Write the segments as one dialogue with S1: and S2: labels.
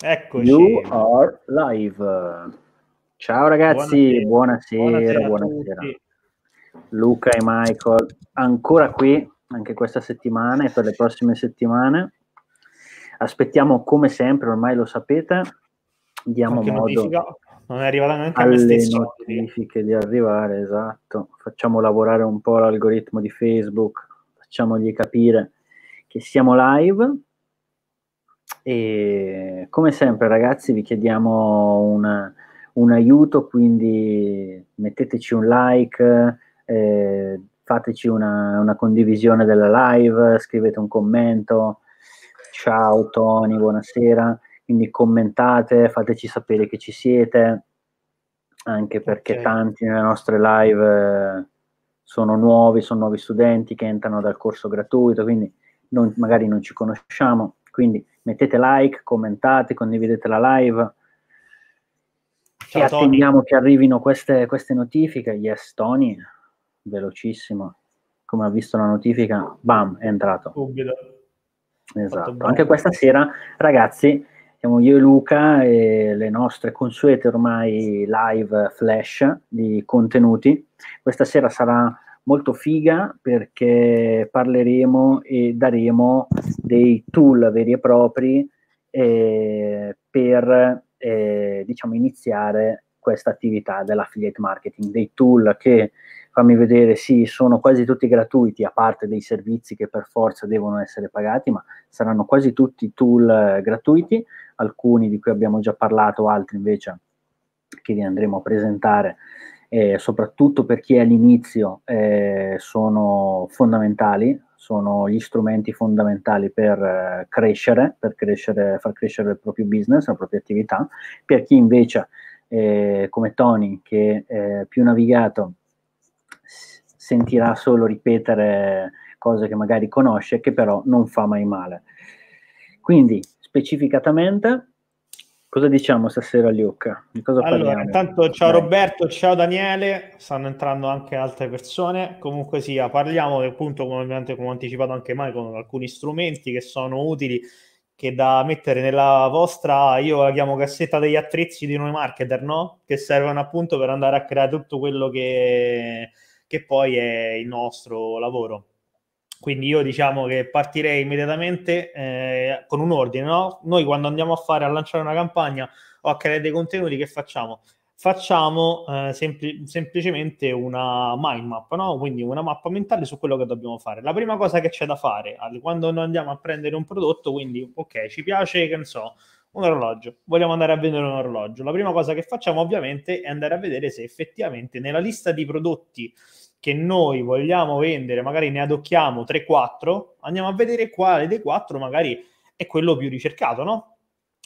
S1: Eccoci. You are live. Ciao ragazzi, buonasera, buonasera, buonasera. Luca e Michael ancora qui anche questa settimana e per le prossime settimane. Aspettiamo come sempre, ormai lo sapete, diamo Qualche modo
S2: non è arrivata neanche alle stesso,
S1: notifiche eh. di arrivare, esatto. Facciamo lavorare un po' l'algoritmo di Facebook, facciamogli capire che siamo live e come sempre ragazzi vi chiediamo un, un aiuto, quindi metteteci un like, eh, fateci una, una condivisione della live, scrivete un commento. Ciao Tony, buonasera. Quindi commentate, fateci sapere che ci siete, anche perché okay. tanti nelle nostre live eh, sono nuovi, sono nuovi studenti che entrano dal corso gratuito, quindi non, magari non ci conosciamo. Quindi mettete like, commentate, condividete la live.
S2: Ciao, e attendiamo
S1: Tony. che arrivino queste, queste notifiche. Yes, Tony, velocissimo. Come ha visto la notifica, bam, è entrato. Subito. Esatto. Anche questa sera, ragazzi, siamo io e Luca e le nostre consuete ormai live flash di contenuti. Questa sera sarà molto figa perché parleremo e daremo dei tool veri e propri eh, per eh, diciamo, iniziare questa attività dell'affiliate marketing, dei tool che fammi vedere, sì, sono quasi tutti gratuiti, a parte dei servizi che per forza devono essere pagati, ma saranno quasi tutti tool eh, gratuiti, alcuni di cui abbiamo già parlato, altri invece che vi andremo a presentare eh, soprattutto per chi è all'inizio, eh, sono fondamentali, sono gli strumenti fondamentali per eh, crescere, per crescere, far crescere il proprio business, la propria attività. Per chi invece, eh, come Tony, che è eh, più navigato, sentirà solo ripetere cose che magari conosce, che però non fa mai male. Quindi, specificatamente, Cosa diciamo stasera, Luca? Di cosa allora,
S2: intanto ciao Dai. Roberto, ciao Daniele, stanno entrando anche altre persone. Comunque sia, parliamo appunto, come, come ho anticipato anche mai, con alcuni strumenti che sono utili che da mettere nella vostra, io la chiamo cassetta degli attrezzi di noi marketer, no? Che servono appunto per andare a creare tutto quello che, che poi è il nostro lavoro. Quindi io diciamo che partirei immediatamente eh, con un ordine, no? Noi quando andiamo a fare, a lanciare una campagna o a creare dei contenuti, che facciamo? Facciamo eh, sempl- semplicemente una mind map, no? Quindi una mappa mentale su quello che dobbiamo fare. La prima cosa che c'è da fare quando noi andiamo a prendere un prodotto, quindi ok, ci piace, che ne so, un orologio, vogliamo andare a vendere un orologio. La prima cosa che facciamo ovviamente è andare a vedere se effettivamente nella lista di prodotti che noi vogliamo vendere, magari ne adocchiamo 3-4, andiamo a vedere quale dei 4 magari è quello più ricercato, no?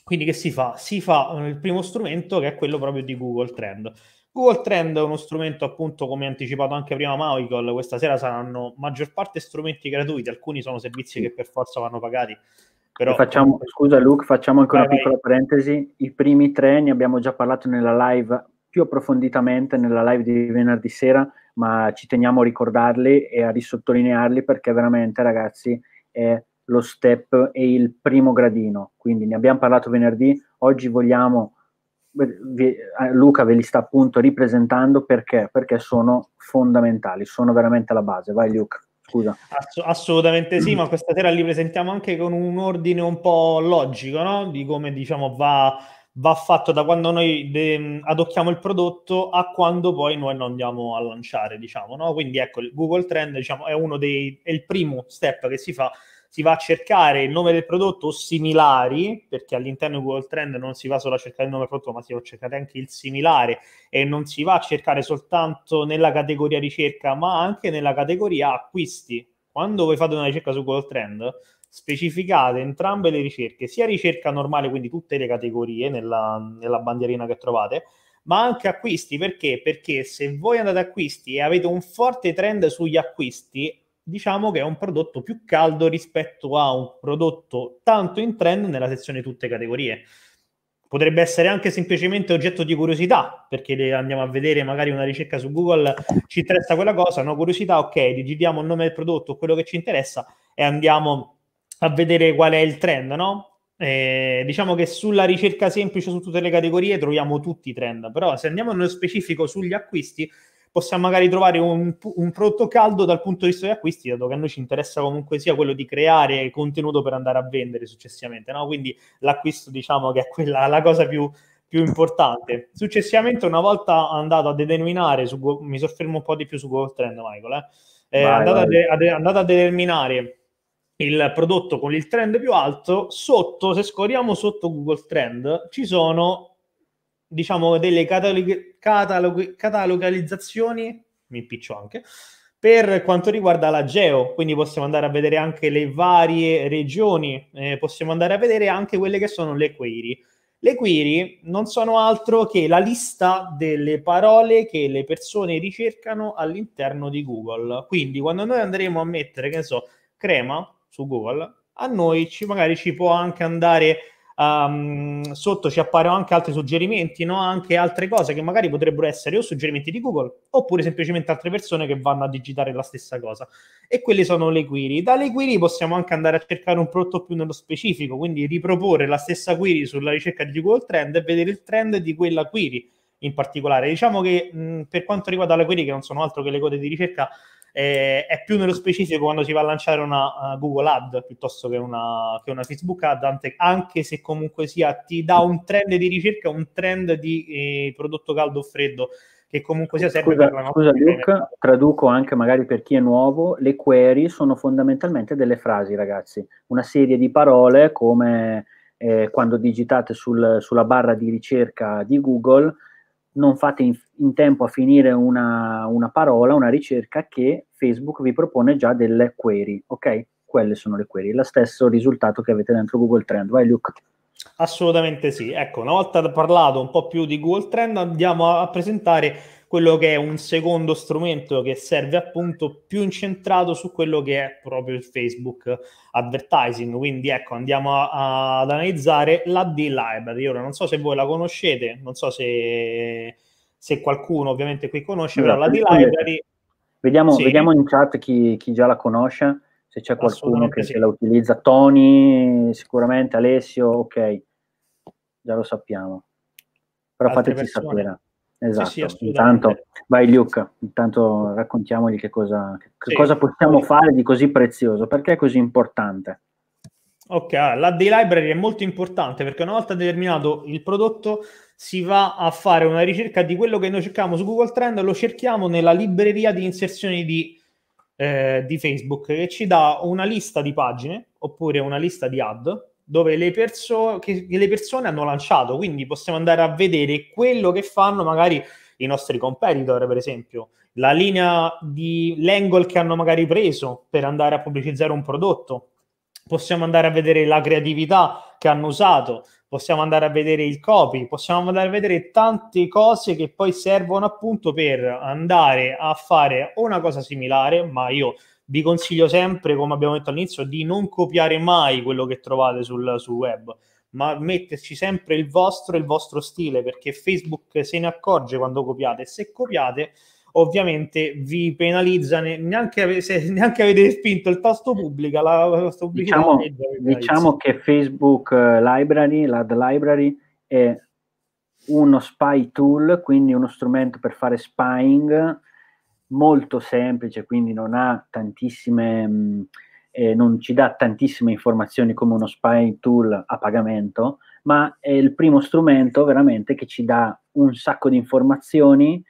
S2: Quindi che si fa? Si fa eh, il primo strumento che è quello proprio di Google Trend. Google Trend è uno strumento, appunto, come anticipato anche prima Michael, questa sera saranno maggior parte strumenti gratuiti, alcuni sono servizi che per forza vanno pagati.
S1: Però... Facciamo, scusa Luke, facciamo ancora una piccola parentesi. I primi tre ne abbiamo già parlato nella live più approfonditamente, nella live di venerdì sera, ma ci teniamo a ricordarli e a risottolinearli perché veramente, ragazzi, è lo step e il primo gradino. Quindi ne abbiamo parlato venerdì, oggi vogliamo, eh, Luca ve li sta appunto ripresentando perché? Perché sono fondamentali, sono veramente la base. Vai Luca. Ass-
S2: assolutamente sì, ma questa sera li presentiamo anche con un ordine un po' logico, no? Di come diciamo va va fatto da quando noi de- adocchiamo il prodotto a quando poi noi lo andiamo a lanciare, diciamo, no? Quindi ecco, il Google Trend diciamo, è uno dei, è il primo step che si fa, si va a cercare il nome del prodotto o similari, perché all'interno di Google Trend non si va solo a cercare il nome del prodotto, ma si va a cercare anche il similare e non si va a cercare soltanto nella categoria ricerca, ma anche nella categoria acquisti. Quando voi fate una ricerca su Google Trend, specificate entrambe le ricerche, sia ricerca normale, quindi tutte le categorie nella, nella bandierina che trovate, ma anche acquisti. Perché? Perché se voi andate acquisti e avete un forte trend sugli acquisti, diciamo che è un prodotto più caldo rispetto a un prodotto tanto in trend nella sezione tutte categorie. Potrebbe essere anche semplicemente oggetto di curiosità, perché andiamo a vedere magari una ricerca su Google, ci interessa quella cosa, no? Curiosità, ok, digitiamo il nome del prodotto, quello che ci interessa e andiamo a vedere qual è il trend, no? Eh, diciamo che sulla ricerca semplice su tutte le categorie troviamo tutti i trend, però se andiamo nello specifico sugli acquisti possiamo magari trovare un, un, prodotto caldo dal punto di vista degli acquisti, dato che a noi ci interessa comunque sia quello di creare contenuto per andare a vendere successivamente, no? quindi l'acquisto diciamo che è quella, la cosa più, più importante. Successivamente una volta andato a determinare, su, mi soffermo un po' di più su Google Trend Michael,
S1: eh. eh, vai, andato, vai.
S2: a de, andato a determinare il prodotto con il trend più alto, sotto, se scorriamo sotto Google Trend, ci sono, diciamo, delle catalog- catalog- catalogalizzazioni, mi impiccio anche, per quanto riguarda la geo, quindi possiamo andare a vedere anche le varie regioni, eh, possiamo andare a vedere anche quelle che sono le query. Le query non sono altro che la lista delle parole che le persone ricercano all'interno di Google. Quindi quando noi andremo a mettere, che ne so, crema, su Google, a noi ci, magari ci può anche andare um, sotto, ci appaiono anche altri suggerimenti, no? anche altre cose che magari potrebbero essere o suggerimenti di Google oppure semplicemente altre persone che vanno a digitare la stessa cosa. E quelle sono le query. Dalle query possiamo anche andare a cercare un prodotto più nello specifico, quindi riproporre la stessa query sulla ricerca di Google Trend e vedere il trend di quella query in particolare. Diciamo che mh, per quanto riguarda le query, che non sono altro che le code di ricerca, eh, è più nello specifico quando si va a lanciare una uh, Google Ad piuttosto che una, che una Facebook Ad, anche, se comunque sia ti dà un trend di ricerca, un trend di eh, prodotto caldo o freddo che comunque sia serve scusa, per la nostra scusa Luca,
S1: traduco anche magari per chi è nuovo, le query sono fondamentalmente delle frasi ragazzi, una serie di parole come eh, quando digitate sul, sulla barra di ricerca di Google non fate in, in tempo a finire una, una, parola, una ricerca che Facebook vi propone già delle query, ok? Quelle sono le query, lo stesso risultato che avete dentro Google Trend, vai Luke.
S2: Assolutamente sì, ecco, una volta parlato un po' più di Google Trend andiamo a presentare quello che è un secondo strumento che serve appunto più incentrato su quello che è proprio il Facebook advertising. Quindi ecco, andiamo a, a, ad analizzare la d Library. Ora non so se voi la conoscete, non so se, se qualcuno ovviamente qui conosce, però la d Library...
S1: Vediamo, sì. vediamo, in chat chi, chi, già la conosce, se c'è qualcuno che, sì. la utilizza. Tony, sicuramente, Alessio, ok, già lo sappiamo. Però Altre fateci persone. sapere.
S2: Esatto, sì, sì, intanto
S1: vai Luca, intanto raccontiamogli che cosa, che sì. cosa possiamo fare di così prezioso, perché è così importante?
S2: Ok, la day library è molto importante perché una volta determinato il prodotto si va a fare una ricerca di quello che noi cerchiamo su Google Trend, lo cerchiamo nella libreria di inserzioni di, eh, di Facebook che ci dà una lista di pagine oppure una lista di ad dove le, perso- che, che le persone hanno lanciato, quindi possiamo andare a vedere quello che fanno magari i nostri competitor, per esempio, la linea di l'angle che hanno magari preso per andare a pubblicizzare un prodotto, possiamo andare a vedere la creatività che hanno usato, possiamo andare a vedere il copy, possiamo andare a vedere tante cose che poi servono appunto per andare a fare una cosa similare, ma io vi consiglio sempre, come abbiamo detto all'inizio, di non copiare mai quello che trovate sul, sul web, ma metterci sempre il vostro e il vostro stile, perché Facebook se ne accorge quando copiate. Se copiate, ovviamente vi penalizza, neanche, se neanche avete spinto il tasto pubblica, la, la diciamo, diciamo
S1: che Facebook eh, Library, l'ad library, è uno spy tool, quindi uno strumento per fare spying molto semplice, quindi non ha tantissime... Mh, mm, eh, non ci dà tantissime informazioni come uno spy tool a pagamento, ma è il primo strumento veramente che ci dà un sacco di informazioni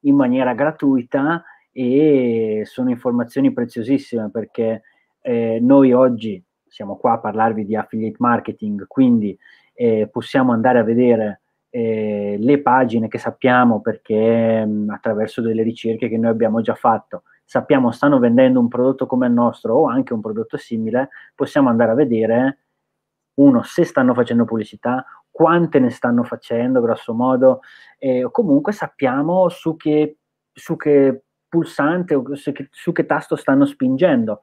S1: in maniera gratuita e sono informazioni preziosissime perché eh, noi oggi siamo qua a parlarvi di affiliate marketing, quindi eh, possiamo andare a vedere eh, le pagine che sappiamo perché mh, mm, attraverso delle ricerche che noi abbiamo già fatto sappiamo stanno vendendo un prodotto come il nostro o anche un prodotto simile, possiamo andare a vedere uno se stanno facendo pubblicità, quante ne stanno facendo grosso modo, eh, comunque sappiamo su che, su che pulsante o su che, su che tasto stanno spingendo.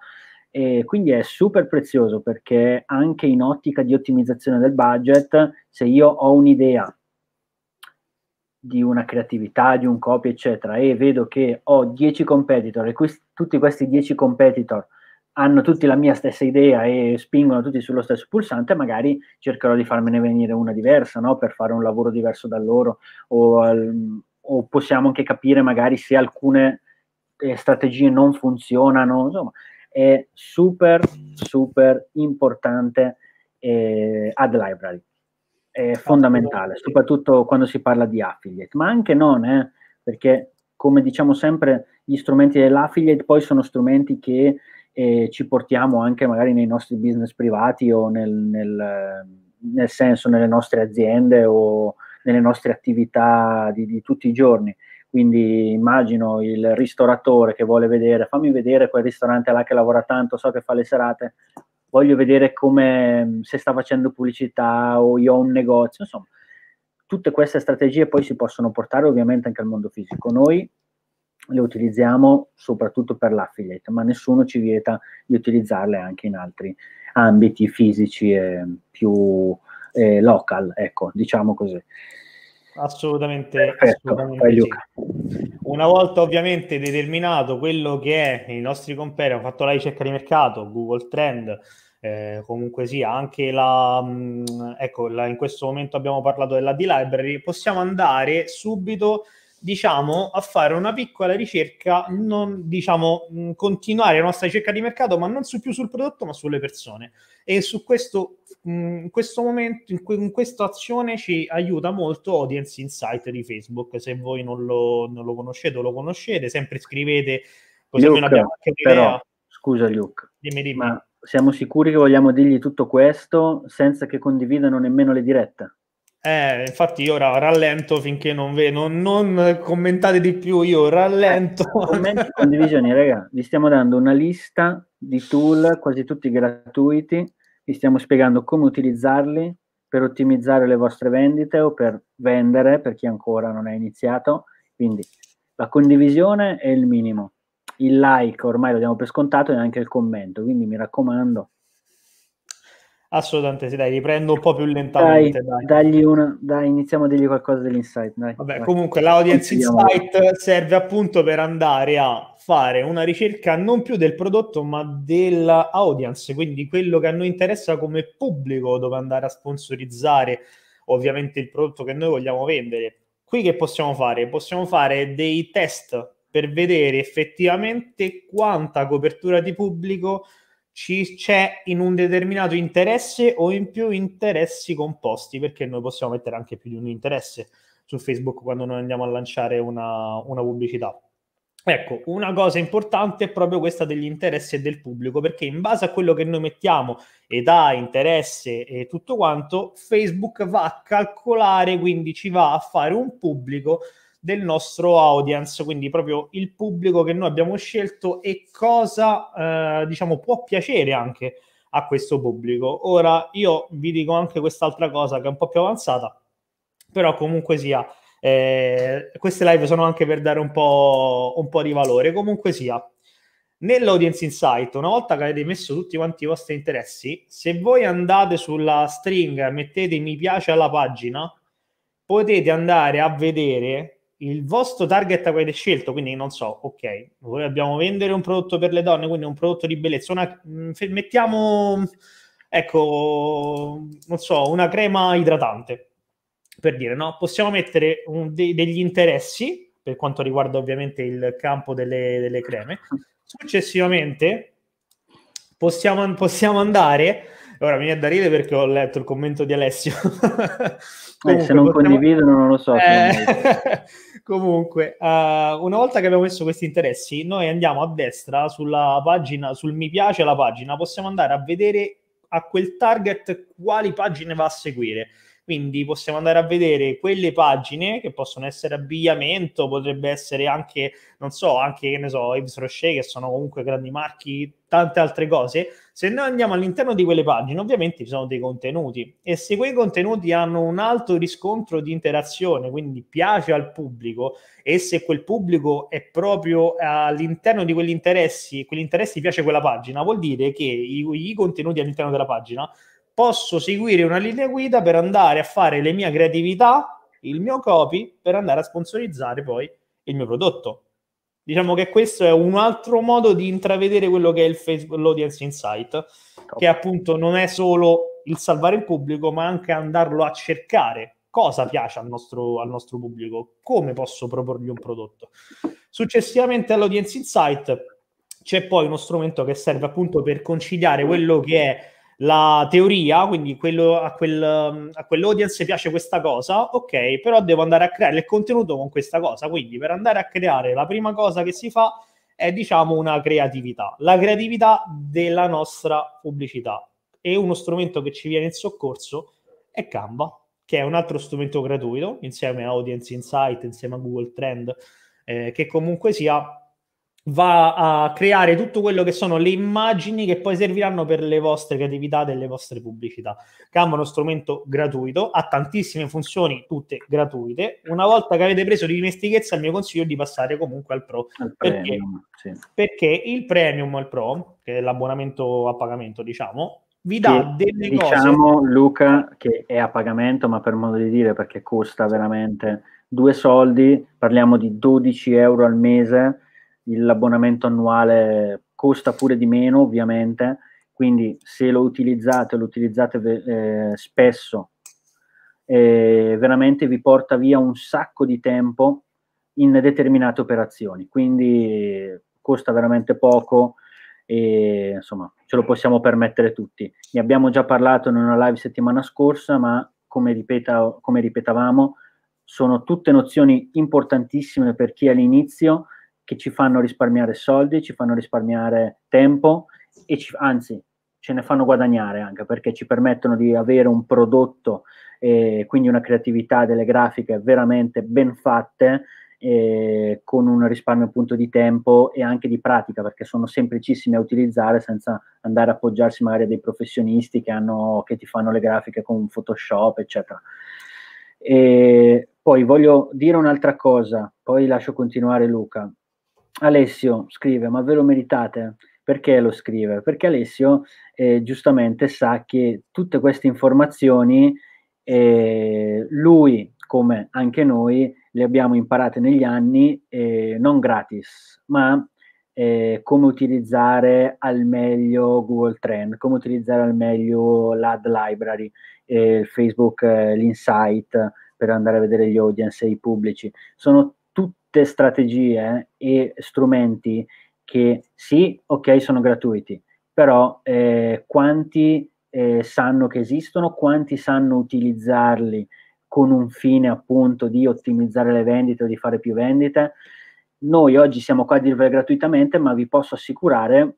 S1: E quindi è super prezioso perché anche in ottica di ottimizzazione del budget, se io ho un'idea di una creatività, di un copy, eccetera, e vedo che ho 10 competitor e questi, tutti questi 10 competitor hanno tutti la mia stessa idea e spingono tutti sullo stesso pulsante, magari cercherò di farmene venire una diversa, no? per fare un lavoro diverso da loro, o, al, o possiamo anche capire magari se alcune eh, strategie non funzionano, insomma, è super, super importante eh, ad library è fondamentale, soprattutto quando si parla di affiliate, ma anche non, eh, perché come diciamo sempre, gli strumenti dell'affiliate poi sono strumenti che eh, ci portiamo anche magari nei nostri business privati o nel, nel, nel senso nelle nostre aziende o nelle nostre attività di, di, tutti i giorni. Quindi immagino il ristoratore che vuole vedere, fammi vedere quel ristorante là che lavora tanto, so che fa le serate, voglio vedere come mm, se sta facendo pubblicità o io ho un negozio, insomma, tutte queste strategie poi si possono portare ovviamente anche al mondo fisico. Noi le utilizziamo soprattutto per l'affiliate, ma nessuno ci vieta di utilizzarle anche in altri ambiti fisici e più eh, local, ecco, diciamo così.
S2: Assolutamente, assolutamente
S1: sì.
S2: Una volta ovviamente determinato quello che è i nostri comperi, hanno fatto la ricerca di mercato, Google Trend, eh, comunque sia, anche la, mh, mm, ecco, la, in questo momento abbiamo parlato della D-Library, possiamo andare subito diciamo, a fare una piccola ricerca, non, diciamo, continuare la nostra ricerca di mercato, ma non su, più sul prodotto, ma sulle persone. E su questo, in questo momento, in, que, in questa azione ci aiuta molto Audience Insight di Facebook. Se voi non lo, non lo conoscete o lo conoscete, sempre scrivete, così Luke, abbiamo anche Però,
S1: scusa Luke,
S2: dimmi, dimmi. ma
S1: siamo sicuri che vogliamo dirgli tutto questo senza che condividano nemmeno le dirette?
S2: Eh, infatti io ora rallento finché non vedo, non
S1: commentate di più, io rallento. Eh, commenti e condivisioni, raga, vi stiamo dando una lista di tool quasi tutti gratuiti, vi stiamo spiegando come utilizzarli per ottimizzare le vostre vendite o per vendere per chi ancora non è iniziato, quindi la condivisione è il minimo, il like ormai lo diamo per scontato e anche il commento, quindi mi raccomando
S2: Assolutamente sì, dai, riprendo un po' più lentamente. Dai,
S1: dai. Una, dai iniziamo a dirgli qualcosa dell'insight. Dai, Vabbè, vai. comunque
S2: l'audience insight serve appunto per andare a fare una ricerca non più del prodotto ma dell'audience, quindi quello che a noi interessa come pubblico dove andare a sponsorizzare ovviamente il prodotto che noi vogliamo vendere. Qui che possiamo fare? Possiamo fare dei test per vedere effettivamente quanta copertura di pubblico ci c'è in un determinato interesse o in più interessi composti, perché noi possiamo mettere anche più di un interesse su Facebook quando noi andiamo a lanciare una, una pubblicità. Ecco, una cosa importante è proprio questa degli interessi e del pubblico, perché in base a quello che noi mettiamo, età, interesse e tutto quanto, Facebook va a calcolare, quindi ci va a fare un pubblico del nostro audience, quindi proprio il pubblico che noi abbiamo scelto e cosa eh, diciamo può piacere anche a questo pubblico. Ora io vi dico anche quest'altra cosa che è un po' più avanzata, però comunque sia eh, queste live sono anche per dare un po', un po' di valore, comunque sia. Nell'audience insight, una volta che avete messo tutti quanti i vostri interessi, se voi andate sulla stringa e mettete mi piace alla pagina, potete andare a vedere il vostro target avete scelto, quindi non so, ok, noi dobbiamo vendere un prodotto per le donne, quindi un prodotto di bellezza, una, mm, mettiamo, ecco, non so, una crema idratante, per dire, no? Possiamo mettere un, de, degli interessi, per quanto riguarda ovviamente il campo delle, delle creme, successivamente possiamo, possiamo andare... Ora mi viene da ridere perché ho letto il commento di Alessio. Eh, se non possiamo... condividono
S1: non lo so. Eh...
S2: Comunque, uh, una volta che abbiamo messo questi interessi, noi andiamo a destra sulla pagina, sul mi piace la pagina, possiamo andare a vedere a quel target quali pagine va a seguire. Quindi possiamo andare a vedere quelle pagine che possono essere abbigliamento, potrebbe essere anche, non so, anche che ne so, Yves Rocher, che sono comunque grandi marchi, tante altre cose. Se noi andiamo all'interno di quelle pagine, ovviamente ci sono dei contenuti e se quei contenuti hanno un alto riscontro di interazione, quindi piace al pubblico e se quel pubblico è proprio all'interno di quegli interessi, quegli interessi piace quella pagina, vuol dire che i, i contenuti all'interno della pagina posso seguire una linea guida per andare a fare le mie creatività, il mio copy, per andare a sponsorizzare poi il mio prodotto. Diciamo che questo è un altro modo di intravedere quello che è il Facebook, l'audience insight, Top. che appunto non è solo il salvare il pubblico, ma anche andarlo a cercare cosa piace al nostro, al nostro pubblico, come posso proporgli un prodotto. Successivamente all'audience insight c'è poi uno strumento che serve appunto per conciliare quello che è la teoria, quindi quello, a, quel, um, a quell'audience piace questa cosa, ok, però devo andare a creare il contenuto con questa cosa. Quindi per andare a creare la prima cosa che si fa è diciamo una creatività, la creatività della nostra pubblicità. E uno strumento che ci viene in soccorso è Canva, che è un altro strumento gratuito insieme a Audience Insight, insieme a Google Trend, eh, che comunque sia va a creare tutto quello che sono le immagini che poi serviranno per le vostre creatività delle vostre pubblicità. Canva è uno strumento gratuito, ha tantissime funzioni, tutte gratuite. Una volta che avete preso di dimestichezza, il mio consiglio è di passare comunque al Pro. Al perché, premium, sì. perché, il Premium al Pro, che è l'abbonamento a pagamento, diciamo, vi dà che, delle diciamo, cose... Diciamo,
S1: Luca, che è a pagamento, ma per modo di dire, perché costa veramente due soldi, parliamo di 12 euro al mese l'abbonamento annuale costa pure di meno ovviamente, quindi se lo utilizzate, lo utilizzate eh, spesso, eh, veramente vi porta via un sacco di tempo in determinate operazioni, quindi costa veramente poco e insomma ce lo possiamo permettere tutti. Ne abbiamo già parlato in una live settimana scorsa, ma come, ripeta, come ripetavamo, sono tutte nozioni importantissime per chi all'inizio che ci fanno risparmiare soldi, ci fanno risparmiare tempo e ci, anzi ce ne fanno guadagnare anche perché ci permettono di avere un prodotto e eh, quindi una creatività delle grafiche veramente ben fatte eh, con un risparmio appunto di tempo e anche di pratica perché sono semplicissime da utilizzare senza andare a appoggiarsi magari a dei professionisti che, hanno, che ti fanno le grafiche con Photoshop eccetera e poi voglio dire un'altra cosa poi lascio continuare Luca Alessio scrive, ma ve lo meritate? Perché lo scrive? Perché Alessio eh, giustamente sa che tutte queste informazioni eh, lui, come anche noi, le abbiamo imparate negli anni, eh, non gratis, ma eh, come utilizzare al meglio Google Trend, come utilizzare al meglio l'Ad Library, eh, Facebook, eh, l'Insight, per andare a vedere gli audience e i pubblici. Sono tutte strategie e strumenti che sì, ok, sono gratuiti, però eh, quanti eh, sanno che esistono, quanti sanno utilizzarli con un fine appunto di ottimizzare le vendite o di fare più vendite. Noi oggi siamo qua a dirvele gratuitamente, ma vi posso assicurare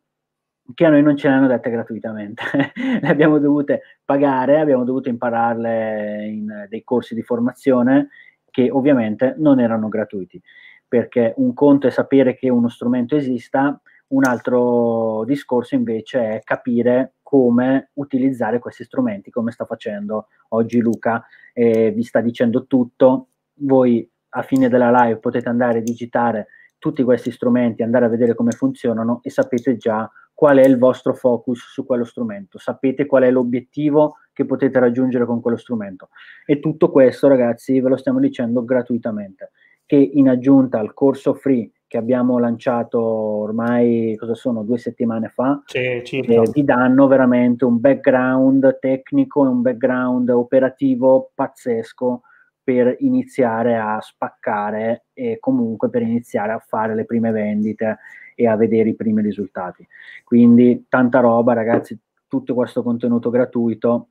S1: che a noi non ce le hanno dette gratuitamente, le abbiamo dovute pagare, abbiamo dovuto impararle in eh, dei corsi di formazione che ovviamente non erano gratuiti, perché un conto è sapere che uno strumento esista, un altro discorso invece è capire come utilizzare questi strumenti, come sta facendo oggi Luca, eh, vi sta dicendo tutto, voi a fine della live potete andare a digitare tutti questi strumenti, andare a vedere come funzionano e sapete già qual è il vostro focus su quello strumento, sapete qual è l'obiettivo che potete raggiungere con quello strumento. E tutto questo, ragazzi, ve lo stiamo dicendo gratuitamente, che in aggiunta al corso free che abbiamo lanciato ormai, cosa sono, due settimane fa, C'è, eh, vi danno veramente un background tecnico e un background operativo pazzesco per iniziare a spaccare e comunque per iniziare a fare le prime vendite e a vedere i primi risultati. Quindi tanta roba, ragazzi, tutto questo contenuto gratuito.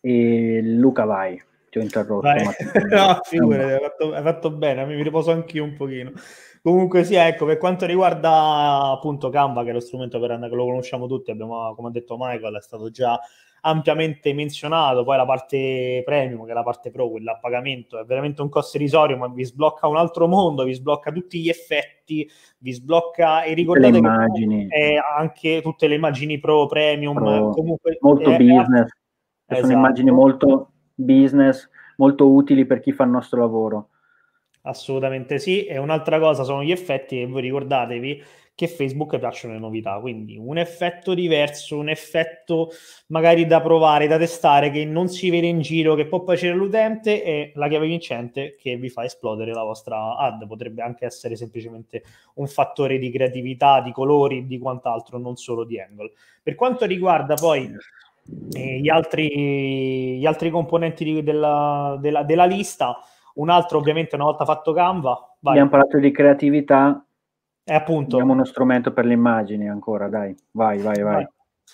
S1: E Luca, vai, ti ho interrotto.
S2: no, figurati, hai fatto, hai fatto bene, mi riposo anch'io un pochino. Comunque sì, ecco, per quanto riguarda appunto Canva, che è lo strumento per Anna, che lo conosciamo tutti, abbiamo, come ha detto Michael, è stato già ampiamente menzionato, poi la parte premium, che è la parte pro, quella a pagamento, è veramente un costo irrisorio, ma vi sblocca un altro mondo, vi sblocca tutti gli effetti, vi sblocca e ricordate immagini. anche tutte le immagini pro, premium, pro, comunque molto è, business.
S1: È, esatto. Sono immagini molto business, molto utili per chi fa il nostro lavoro.
S2: Assolutamente sì. E un'altra cosa sono gli effetti e voi ricordatevi che Facebook piacciono le novità, quindi un effetto diverso, un effetto magari da provare, da testare, che non si vede in giro, che può piacere all'utente e la chiave vincente che vi fa esplodere la vostra ad. Potrebbe anche essere semplicemente un fattore di creatività, di colori, di quant'altro, non solo di angle. Per quanto riguarda poi eh, gli, altri, gli, altri, componenti di, della, della, della lista, un altro, ovviamente, una volta fatto Canva.
S1: Vai. Abbiamo parlato di creatività. E appunto. Abbiamo uno strumento per le immagini ancora, dai, vai, vai, vai.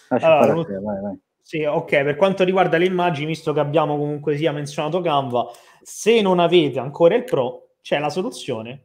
S2: vai. allora, lo... te, vai, vai. Sì, ok, per quanto riguarda le immagini, visto che abbiamo comunque sia menzionato Canva, se non avete ancora il Pro, c'è la soluzione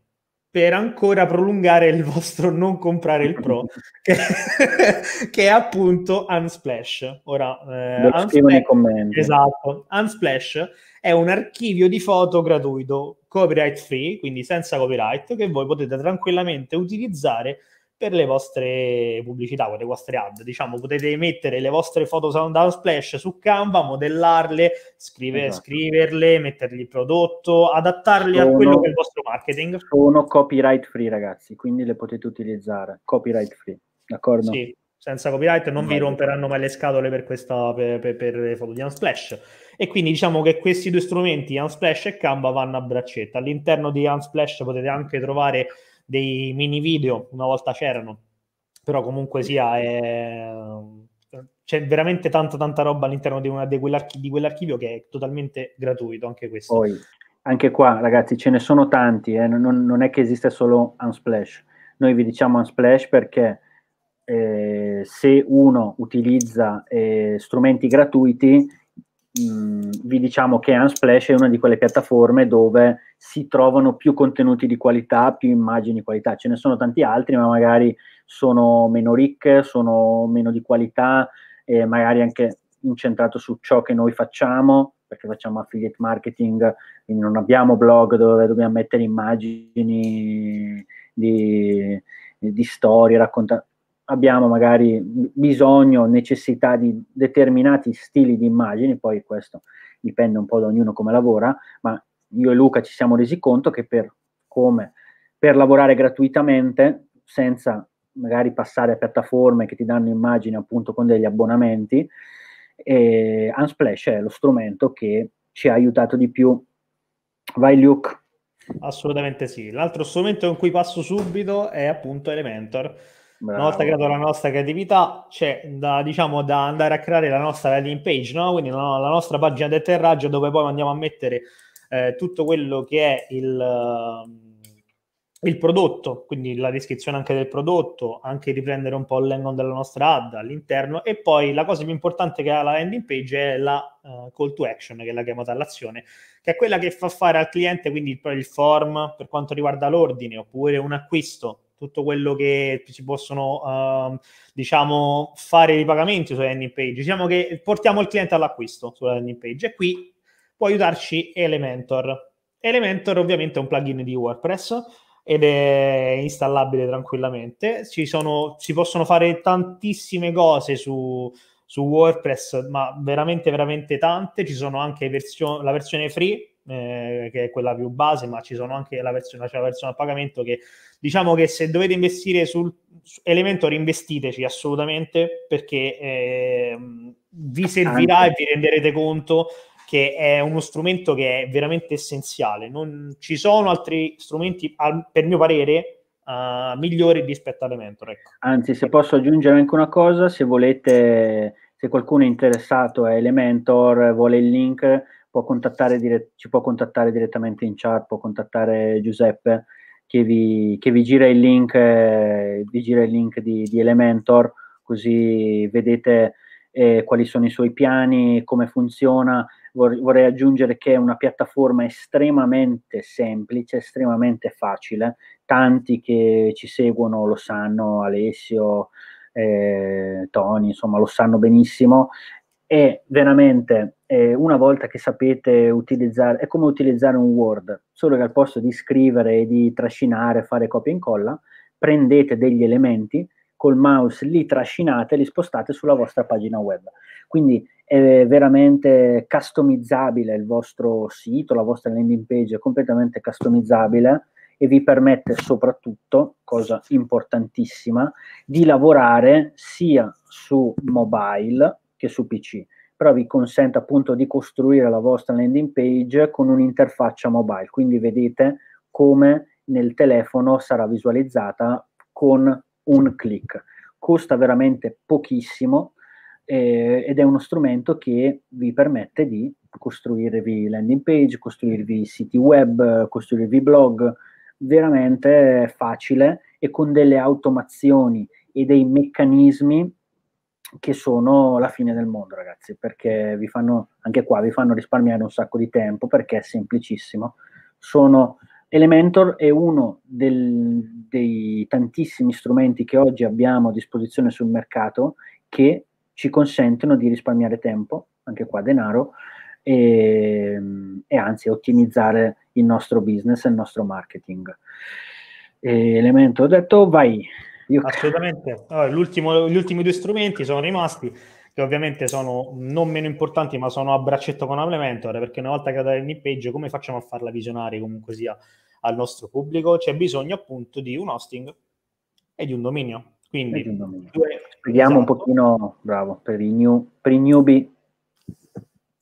S2: per ancora prolungare il vostro non comprare il Pro, che, che, è appunto Unsplash. Ora, eh, Unsplash, nei
S1: commenti. Esatto,
S2: Unsplash è un archivio di foto gratuito, copyright free, quindi senza copyright, che voi potete tranquillamente utilizzare per le vostre pubblicità, per le vostre ad. Diciamo, potete mettere le vostre foto down splash su Canva, modellarle, scrive, esatto. scriverle, mettergli il prodotto, adattarli sono, a quello che è il vostro marketing.
S1: Sono copyright free, ragazzi, quindi le potete utilizzare. Copyright free, d'accordo? Sì
S2: senza copyright, non no. vi romperanno mai le scatole per questa per, per, per foto di Unsplash. E quindi diciamo che questi due strumenti, Unsplash e Canva, vanno a braccetta. All'interno di Unsplash potete anche trovare dei mini video, una volta c'erano, però comunque sia è... Eh, c'è veramente tanta tanta roba all'interno di, una, di, quell'archi- di, quell'archivio che è totalmente gratuito anche questo. Poi,
S1: anche qua ragazzi ce ne sono tanti, eh? non, non, è che esiste solo Unsplash, noi vi diciamo Unsplash perché eh, se uno utilizza eh, strumenti gratuiti, mh, mm, vi diciamo che Unsplash è una di quelle piattaforme dove si trovano più contenuti di qualità, più immagini di qualità. Ce ne sono tanti altri, ma magari sono meno ricche, sono meno di qualità, eh, magari anche incentrato su ciò che noi facciamo perché facciamo affiliate marketing, quindi non abbiamo blog dove dobbiamo mettere immagini di, di storie, raccontare abbiamo magari bisogno, necessità di determinati stili di immagini, poi questo dipende un po' da ognuno come lavora, ma io e Luca ci siamo resi conto che per, come, per lavorare gratuitamente, senza magari passare a piattaforme che ti danno immagini appunto con degli abbonamenti, e Unsplash è lo strumento che ci ha aiutato di più. Vai Luke.
S2: Assolutamente sì. L'altro strumento con cui passo subito è appunto Elementor
S1: una volta creata la
S2: nostra creatività, c'è da, diciamo, da andare a creare la nostra landing page, no? quindi la, la nostra pagina di atterraggio dove poi andiamo a mettere eh, tutto quello che è il, ehm, il, prodotto, quindi la descrizione anche del prodotto, anche riprendere un po' l'angle della nostra ad all'interno e poi la cosa più importante che ha la landing page è la uh, call to action, che è la chiamata all'azione, che è quella che fa fare al cliente, quindi il, il form per quanto riguarda l'ordine oppure un acquisto tutto quello che si possono uh, diciamo fare i pagamenti sulla landing page. Diciamo che portiamo il cliente all'acquisto sulla landing page e qui può aiutarci Elementor. Elementor ovviamente è un plugin di WordPress ed è installabile tranquillamente. Sono, si possono fare tantissime cose su, su WordPress, ma veramente, veramente tante. Ci sono anche versio- la versione free eh, che è quella più base, ma ci sono anche la versione, cioè la versione a pagamento che diciamo che se dovete investire sul su Elementor investiteci assolutamente perché eh, vi servirà anche. e vi renderete conto che è uno strumento che è veramente essenziale. Non ci sono altri strumenti, al, per mio parere, uh, migliori rispetto all'Elementor. Ecco.
S1: Anzi, se posso aggiungere anche una cosa, se volete, se qualcuno è interessato a Elementor, vuole il link, può dire- ci può contattare direttamente in chat, può contattare Giuseppe che vi, che vi gira il link, eh, vi gira il link di, di Elementor, così vedete eh, quali sono i suoi piani, come funziona. Vor- vorrei aggiungere che è una piattaforma estremamente semplice, estremamente facile. Tanti che ci seguono lo sanno, Alessio, eh, Tony, insomma, lo sanno benissimo. È veramente eh, una volta che sapete utilizzare, è come utilizzare un Word, solo che al posto di scrivere e di trascinare, fare copia e incolla, prendete degli elementi col mouse, li trascinate, e li spostate sulla vostra pagina web. Quindi è veramente customizzabile il vostro sito, la vostra landing page è completamente customizzabile e vi permette soprattutto, cosa importantissima, di lavorare sia su mobile che su PC però vi consente appunto di costruire la vostra landing page con un'interfaccia mobile, quindi vedete come nel telefono sarà visualizzata con un click. Costa veramente pochissimo eh, ed è uno strumento che vi permette di costruirvi landing page, costruirvi siti web, costruirvi blog, veramente facile e con delle automazioni e dei meccanismi che sono la fine del mondo, ragazzi, perché vi fanno, anche qua vi fanno risparmiare un sacco di tempo perché è semplicissimo. Sono Elementor è uno del, dei tantissimi strumenti che oggi abbiamo a disposizione sul mercato che ci consentono di risparmiare tempo, anche qua denaro, e, ehm, e anzi ottimizzare il nostro business e il nostro marketing. E Elementor, ho detto, vai. Yucca.
S2: Assolutamente. Allora, gli ultimi due strumenti sono rimasti, che ovviamente sono non meno importanti, ma sono a braccetto con Applementor, perché una volta che creata il page, come facciamo a farla visionare comunque sia al nostro pubblico? C'è bisogno appunto di un hosting e di un dominio. Quindi, un dominio. Due,
S1: spieghiamo esatto. un pochino, bravo, per i, new, per i newbie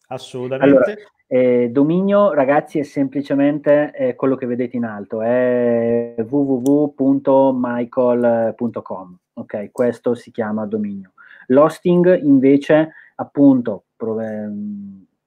S1: Assolutamente. Allora, eh, dominio, ragazzi, è semplicemente eh, quello che vedete in alto, è www.michael.com. Ok, questo si chiama dominio. L'hosting invece, appunto, prove,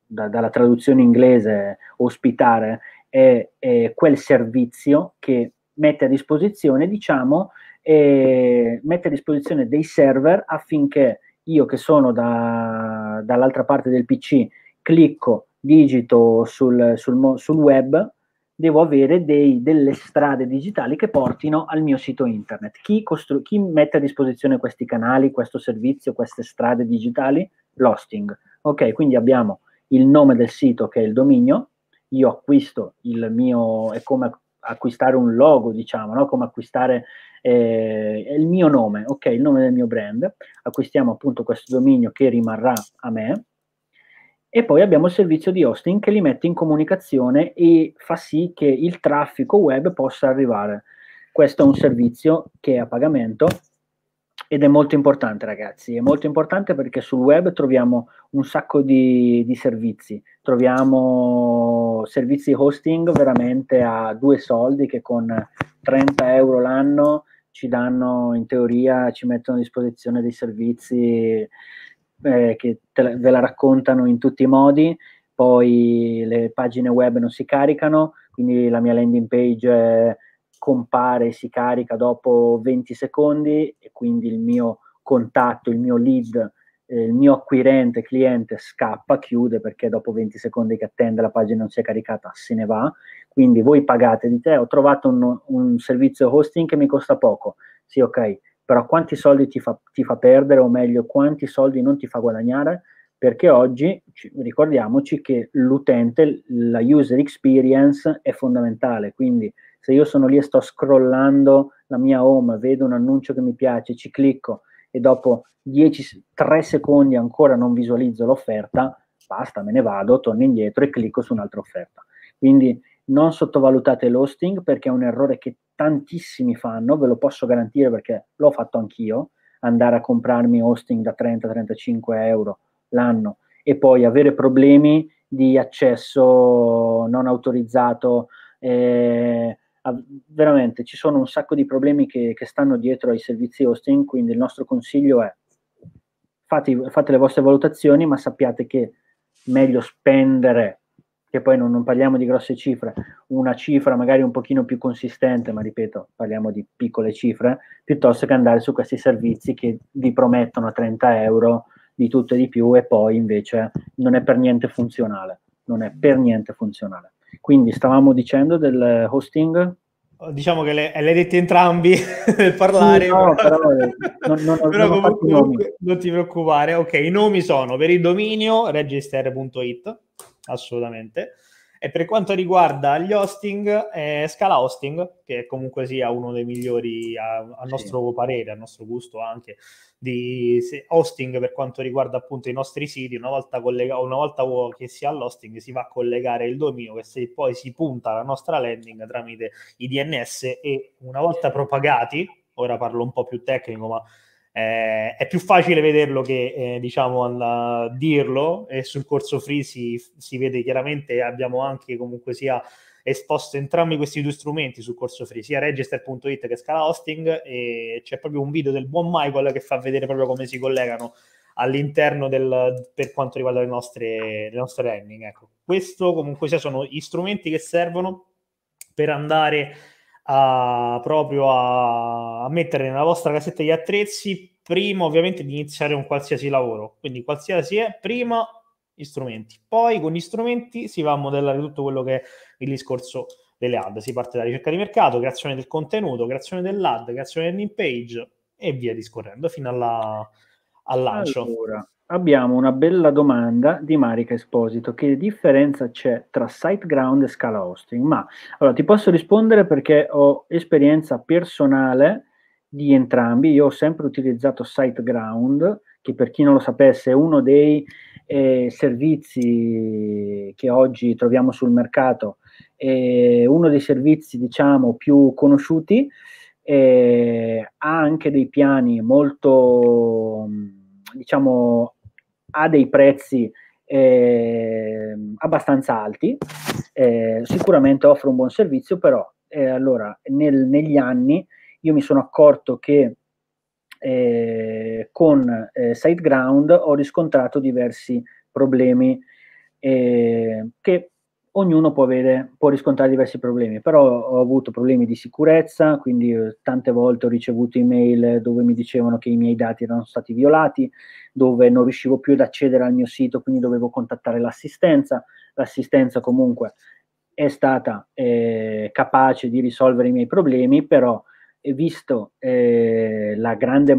S1: da, dalla traduzione inglese ospitare, è, è, quel servizio che mette a disposizione, diciamo, eh, mette a disposizione dei server affinché io che sono da, dall'altra parte del PC clicco digito sul, sul, sul web, devo avere dei, delle strade digitali che portino al mio sito internet. Chi, costru- chi, mette a disposizione questi canali, questo servizio, queste strade digitali? L'hosting. Ok, quindi abbiamo il nome del sito che è il dominio, io acquisto il mio, è come acquistare un logo, diciamo, no? come acquistare eh, il mio nome, ok, il nome del mio brand, acquistiamo appunto questo dominio che rimarrà a me, e poi abbiamo il servizio di hosting che li mette in comunicazione e fa sì che il traffico web possa arrivare. Questo è un servizio che è a pagamento ed è molto importante, ragazzi. È molto importante perché sul web troviamo un sacco di, di servizi. Troviamo servizi hosting veramente a due soldi che con 30 euro l'anno ci danno in teoria, ci mettono a disposizione dei servizi eh, che la, ve la raccontano in tutti i modi, poi le pagine web non si caricano, quindi la mia landing page eh, compare, si carica dopo 20 secondi e quindi il mio contatto, il mio lead, eh, il mio acquirente, cliente scappa, chiude perché dopo 20 secondi che attende la pagina non si è caricata, se ne va. Quindi voi pagate, di te, ho trovato un, un servizio hosting che mi costa poco. Sì, ok, però quanti soldi ti fa, ti fa perdere o meglio quanti soldi non ti fa guadagnare? Perché oggi ricordiamoci che l'utente, la user experience è fondamentale, quindi se io sono lì e sto scrollando la mia home, vedo un annuncio che mi piace, ci clicco e dopo 10, 3 secondi ancora non visualizzo l'offerta, basta, me ne vado, torno indietro e clicco su un'altra offerta. Quindi non sottovalutate l'hosting perché è un errore che tantissimi fanno, ve lo posso garantire perché l'ho fatto anch'io, andare a comprarmi hosting da 30-35 euro l'anno e poi avere problemi di accesso non autorizzato. Eh, veramente ci sono un sacco di problemi che, che, stanno dietro ai servizi hosting, quindi il nostro consiglio è fate, fate le vostre valutazioni, ma sappiate che meglio spendere che poi non, non, parliamo di grosse cifre, una cifra magari un pochino più consistente, ma ripeto, parliamo di piccole cifre, piuttosto che andare su questi servizi che vi promettono 30 euro di tutto e di più e poi invece non è per niente funzionale, non è per niente funzionale. Quindi stavamo dicendo del hosting, oh,
S2: diciamo che le, le hai dette entrambi nel parlare sì, no, però, non, non, però non comunque, non ti preoccupare ok i nomi sono per il dominio register.it assolutamente. E per quanto riguarda gli hosting, eh, Scala Hosting, che comunque sia uno dei migliori a, a nostro sì. parere, a nostro gusto anche, di hosting per quanto riguarda appunto i nostri siti, una volta, collega- una volta che si ha l'hosting si va a collegare il dominio e poi si punta alla nostra landing tramite i DNS e una volta propagati, ora parlo un po' più tecnico, ma eh, è più facile vederlo che eh, diciamo alla, dirlo e sul corso free si, si, vede chiaramente abbiamo anche comunque sia esposto entrambi questi due strumenti sul corso free sia register.it che scala hosting e c'è proprio un video del buon Michael che fa vedere proprio come si collegano all'interno del per quanto riguarda le nostre, le nostre landing ecco questo comunque sia sono gli strumenti che servono per andare a, proprio a, a mettere nella vostra casetta gli attrezzi prima ovviamente di iniziare un qualsiasi lavoro. Quindi qualsiasi è, prima gli strumenti. Poi con gli strumenti si va a modellare tutto quello che è il discorso delle ad. Si parte dalla ricerca di mercato, creazione del contenuto, creazione dell'ad, creazione dell'in page e via discorrendo fino alla, al lancio. Allora,
S1: abbiamo una bella domanda di Marica Esposito. Che differenza c'è tra SiteGround e Scala Hosting? Ma allora ti posso rispondere perché ho esperienza personale di entrambi. Io ho sempre utilizzato SiteGround, che per chi non lo sapesse è uno dei eh, servizi che oggi troviamo sul mercato, è uno dei servizi diciamo più conosciuti. Eh, ha anche dei piani molto diciamo ha dei prezzi eh, abbastanza alti, eh, sicuramente offre un buon servizio, però eh, allora, nel, negli anni io mi sono accorto che eh, con eh, SiteGround ho riscontrato diversi problemi eh, che ognuno può, avere, può, riscontrare diversi problemi, però ho avuto problemi di sicurezza, quindi eh, tante volte ho ricevuto email dove mi dicevano che i miei dati erano stati violati, dove non riuscivo più ad accedere al mio sito, quindi dovevo contattare l'assistenza. L'assistenza comunque è stata eh, capace di risolvere i miei problemi, però eh, visto eh, la grande,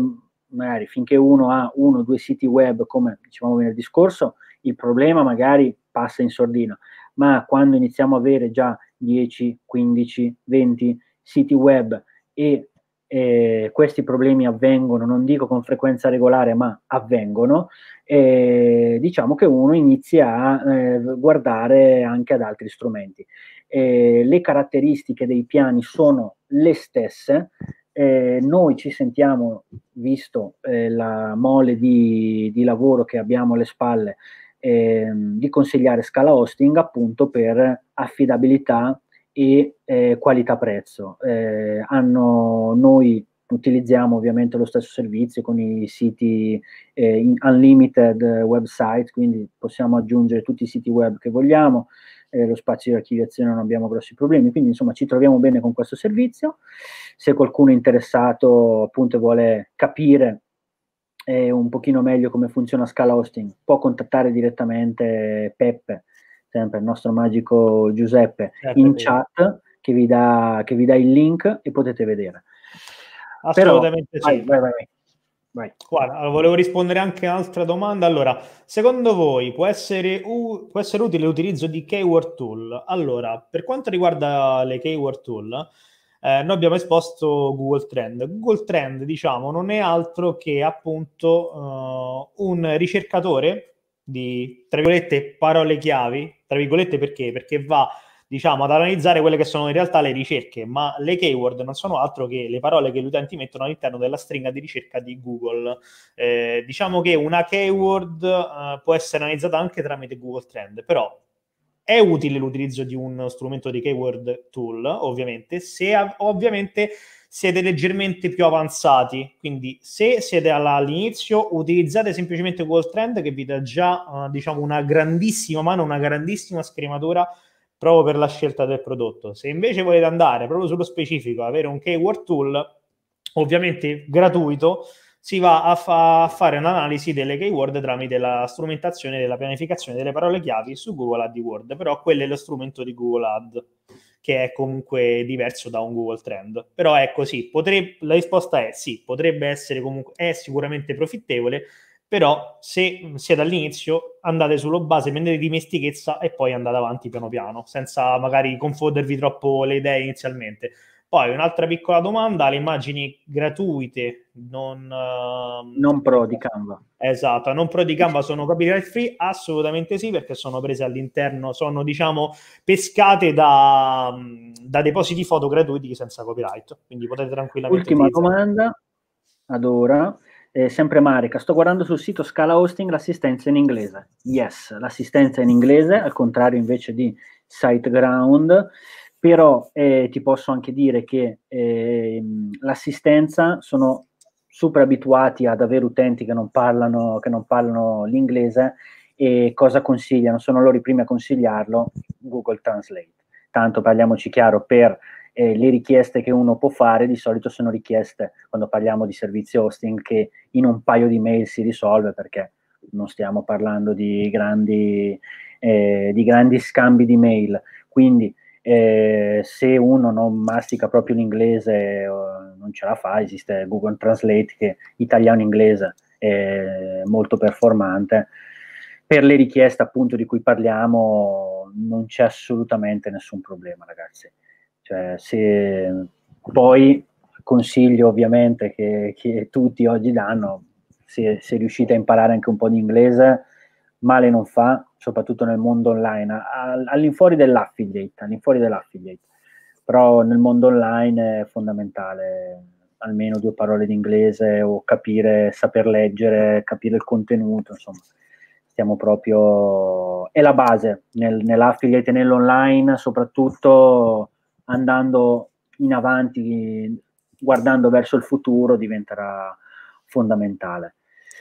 S1: magari finché uno ha uno o due siti web, come dicevamo venerdì scorso, il problema magari passa in sordina ma quando iniziamo a avere già 10, 15, 20 siti web e eh, questi problemi avvengono, non dico con frequenza regolare, ma avvengono, eh, diciamo che uno inizia a eh, guardare anche ad altri strumenti. Eh, le caratteristiche dei piani sono le stesse, eh, noi ci sentiamo, visto eh, la mole di, di lavoro che abbiamo alle spalle, ehm, di consigliare Scala Hosting appunto per affidabilità e eh, qualità-prezzo. Eh, hanno, noi utilizziamo ovviamente lo stesso servizio con i siti eh, unlimited website, quindi possiamo aggiungere tutti i siti web che vogliamo, eh, lo spazio di archiviazione non abbiamo grossi problemi, quindi insomma ci troviamo bene con questo servizio. Se qualcuno è interessato appunto vuole capire eh, un pochino meglio come funziona Scala Hosting, può contattare direttamente Peppe, sempre il nostro magico Giuseppe, certo, in chat che vi, dà, che vi, dà, il link e potete vedere. Assolutamente Però, sì. Vai, vai, vai. Vai.
S2: Guarda, volevo rispondere anche a un'altra domanda. Allora, secondo voi può essere, u- può essere utile l'utilizzo di keyword tool? Allora, per quanto riguarda le keyword tool, eh, noi abbiamo esposto Google Trend. Google Trend, diciamo, non è altro che appunto uh, un ricercatore di, tra virgolette, parole chiavi, tra virgolette perché? Perché va, diciamo, ad analizzare quelle che sono in realtà le ricerche, ma le keyword non sono altro che le parole che gli utenti mettono all'interno della stringa di ricerca di Google. Eh, diciamo che una keyword uh, può essere analizzata anche tramite Google Trend, però è utile l'utilizzo di uno strumento di keyword tool, ovviamente, se ovviamente siete leggermente più avanzati. Quindi, se siete all'inizio, utilizzate semplicemente Google Trend che vi dà già uh, diciamo una grandissima mano, una grandissima scrematura proprio per la scelta del prodotto. Se invece volete andare proprio sullo specifico, avere un keyword tool, ovviamente gratuito, si va a, fa- a fare un'analisi delle keyword tramite la strumentazione della pianificazione delle parole chiavi su Google AdWords, Word, però quello è lo strumento di Google Ad, che è comunque diverso da un Google Trend. Però ecco sì, potre- la risposta è sì, potrebbe essere comunque, è sicuramente profittevole, però se siete all'inizio andate sulla base, prendete dimestichezza e poi andate avanti piano piano, senza magari confondervi troppo le idee inizialmente. Poi un'altra piccola domanda, le immagini gratuite non, uh,
S1: non pro di Canva.
S2: Esatto, non pro di Canva sono copyright free? Assolutamente sì, perché sono prese all'interno, sono diciamo pescate da, mm, da depositi foto gratuiti senza
S1: copyright, quindi potete tranquillamente... Ultima domanda, ad ora, eh, sempre Marica, sto guardando sul sito Scala Hosting l'assistenza in inglese. Yes, l'assistenza in inglese, al contrario invece di SiteGround però eh, ti posso anche dire che eh, l'assistenza sono super abituati ad avere utenti che non parlano, che non parlano l'inglese e cosa consigliano? Sono loro i primi a consigliarlo Google Translate. Tanto parliamoci chiaro, per eh, le richieste che uno può fare di solito sono richieste, quando parliamo di servizi hosting, che in un paio di mail si risolve perché non stiamo parlando di grandi, eh, di grandi scambi di mail. Quindi eh, se uno non mastica proprio l'inglese eh, non ce la fa, esiste Google Translate che italiano-inglese è molto performante. Per le richieste appunto di cui parliamo non c'è assolutamente nessun problema ragazzi. Cioè, se... Poi consiglio ovviamente che, che tutti oggi danno, se, se riuscite a imparare anche un po' di inglese, male non fa, soprattutto nel mondo online, all'infuori dell'affiliate, all'infuori dell'affiliate. Però nel mondo online è fondamentale almeno due parole di inglese o capire, saper leggere, capire il contenuto, insomma. Stiamo proprio... è la base nel, nell'affiliate e nell'online, soprattutto andando in avanti, guardando verso il futuro, diventerà fondamentale.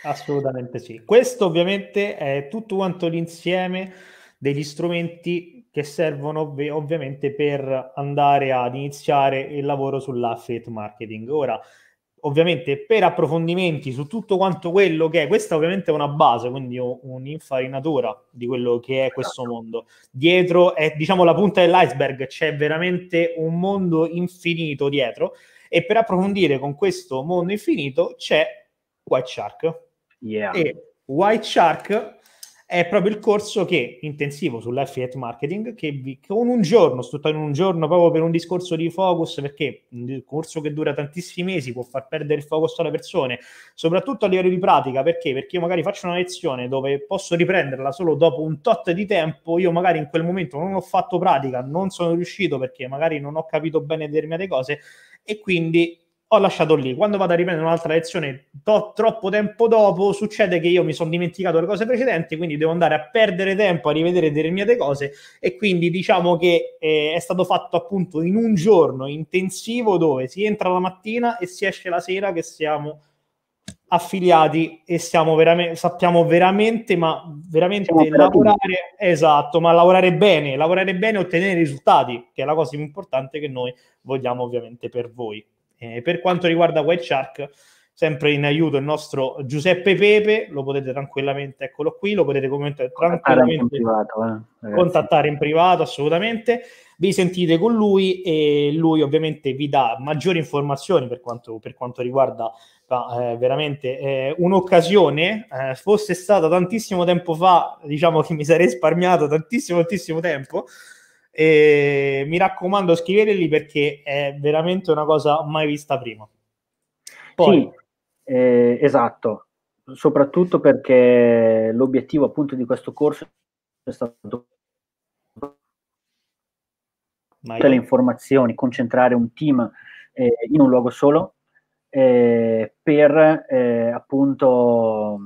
S2: Assolutamente sì. Questo ovviamente è tutto quanto l'insieme degli strumenti che servono ov- ovviamente per andare ad iniziare il lavoro sull'affiliate marketing. Ora, ovviamente per approfondimenti su tutto quanto quello che è, questa ovviamente è una base, quindi un'infarinatura di quello che è questo esatto. mondo. Dietro è diciamo la punta dell'iceberg, c'è veramente un mondo infinito dietro e per approfondire con questo mondo infinito c'è White Shark,
S1: Yeah. E
S2: White Shark è proprio il corso che, intensivo sull'affiliate marketing, che vi, con un giorno, sfruttando un giorno proprio per un discorso di focus, perché un corso che dura tantissimi mesi può far perdere il focus alle persone, soprattutto a livello di pratica, perché? Perché io magari faccio una lezione dove posso riprenderla solo dopo un tot di tempo, io magari in quel momento non ho fatto pratica, non sono riuscito perché magari non ho capito bene determinate cose e quindi ho lasciato lì. Quando vado a riprendere un'altra lezione to- troppo tempo dopo, succede che io mi sono dimenticato le cose precedenti, quindi devo andare a perdere tempo a rivedere determinate cose e quindi diciamo che eh, è stato fatto appunto in un giorno intensivo dove si entra la mattina e si esce la sera che siamo affiliati e veramente, sappiamo veramente, ma veramente lavorare, esatto, ma lavorare bene, lavorare bene e ottenere risultati, che è la cosa più importante che noi vogliamo ovviamente per voi. E eh, per quanto riguarda White Shark, sempre in aiuto il nostro Giuseppe Pepe, lo potete tranquillamente, eccolo qui, lo potete tranquillamente, contattare in
S1: privato, eh,
S2: contattare in privato assolutamente, vi sentite con lui e lui ovviamente vi dà maggiori informazioni per quanto, per quanto riguarda eh, veramente eh, un'occasione, eh, fosse stata tantissimo tempo fa, diciamo che mi sarei risparmiato tantissimo, tantissimo tempo, e mi raccomando, scriveteli perché è veramente una cosa mai vista prima.
S1: Poi, sì, eh, esatto, soprattutto perché l'obiettivo appunto di questo corso è stato tutte le informazioni, concentrare un team eh, in un luogo solo eh, per eh, appunto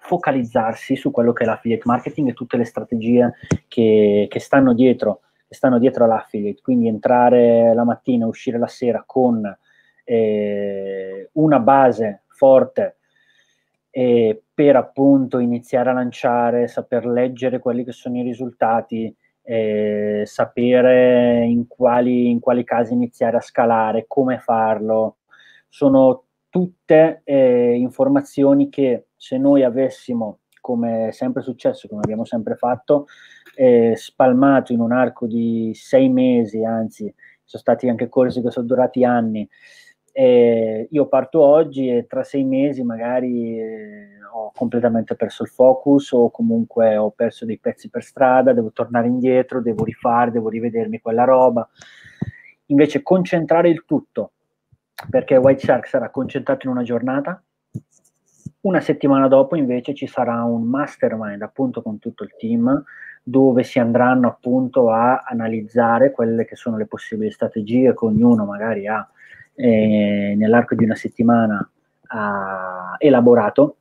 S1: focalizzarsi su quello che è l'affiliate marketing e tutte le strategie che, che stanno dietro stanno dietro all'affiliate, quindi entrare la mattina e uscire la sera con eh, una base forte eh, per appunto iniziare a lanciare, saper leggere quelli che sono i risultati, eh, sapere in quali, in quali casi iniziare a scalare, come farlo. Sono tutte eh, informazioni che se noi avessimo come è sempre successo, come abbiamo sempre fatto, eh, spalmato in un arco di sei mesi, anzi, sono stati anche corsi che sono durati anni. Eh, io parto oggi e tra sei mesi magari eh, ho completamente perso il focus o comunque ho perso dei pezzi per strada, devo tornare indietro, devo rifare, devo rivedermi quella roba. Invece concentrare il tutto, perché White Shark sarà concentrato in una giornata, una settimana dopo invece ci sarà un mastermind appunto con tutto il team dove si andranno appunto a analizzare quelle che sono le possibili strategie che ognuno magari ha eh, nell'arco di una settimana ha elaborato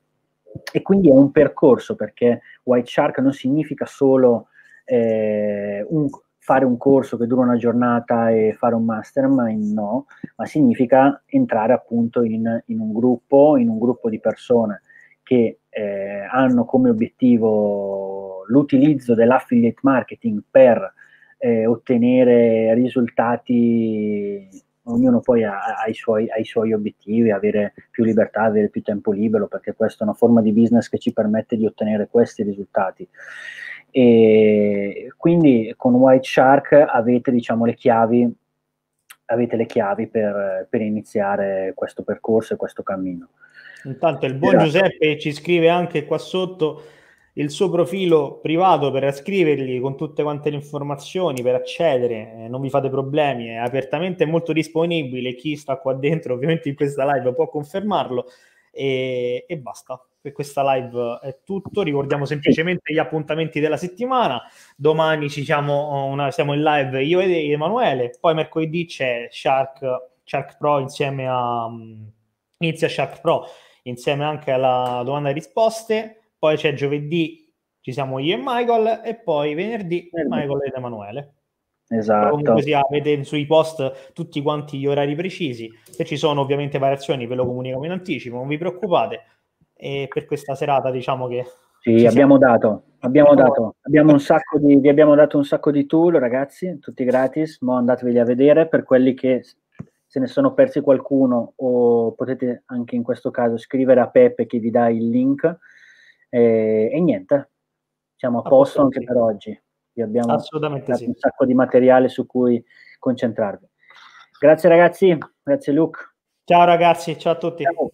S1: e quindi è un percorso perché White Shark non significa solo eh, un, fare un corso che dura una giornata e fare un mastermind, no, ma significa entrare appunto in, in un gruppo, in un gruppo di persone che eh, hanno come obiettivo l'utilizzo dell'affiliate marketing per eh, ottenere risultati, ognuno poi ha, ha, i suoi, ha, i suoi, obiettivi, avere più libertà, avere più tempo libero, perché questa è una forma di business che ci permette di ottenere questi risultati. E quindi con White Shark avete diciamo, le chiavi, avete le chiavi per, per iniziare questo percorso e questo cammino.
S2: Intanto il buon Grazie. Esatto. Giuseppe ci scrive anche qua sotto il suo profilo privato per scrivergli con tutte quante le informazioni per accedere, eh, non vi fate problemi, è apertamente molto disponibile, chi sta qua dentro ovviamente in questa live può confermarlo e, e basta per questa live è tutto. Ricordiamo semplicemente gli appuntamenti della settimana. Domani ci siamo, eh, una, siamo in live io ed Emanuele. Poi mercoledì c'è Shark, Shark Pro insieme a mm, inizia Shark Pro insieme anche alla domanda e risposte. Poi c'è giovedì ci siamo io e Michael e poi venerdì Michael ed Emanuele. Esatto. Comunque sia, avete sui post tutti quanti gli orari precisi. Se ci sono ovviamente variazioni ve lo comunichiamo in anticipo, non vi preoccupate e per questa serata diciamo che...
S1: Sì, abbiamo dato, abbiamo dato, abbiamo di, vi abbiamo dato un sacco di tool ragazzi, tutti gratis, ma andateveli a vedere per quelli che se ne sono persi qualcuno o potete anche in questo caso scrivere a Pepe che vi dà il link e, e niente, siamo a posto anche per oggi, vi abbiamo dato sì. un sacco di materiale su cui concentrarvi. Grazie ragazzi, grazie Luke. Ciao ragazzi, ciao a tutti. Ciao.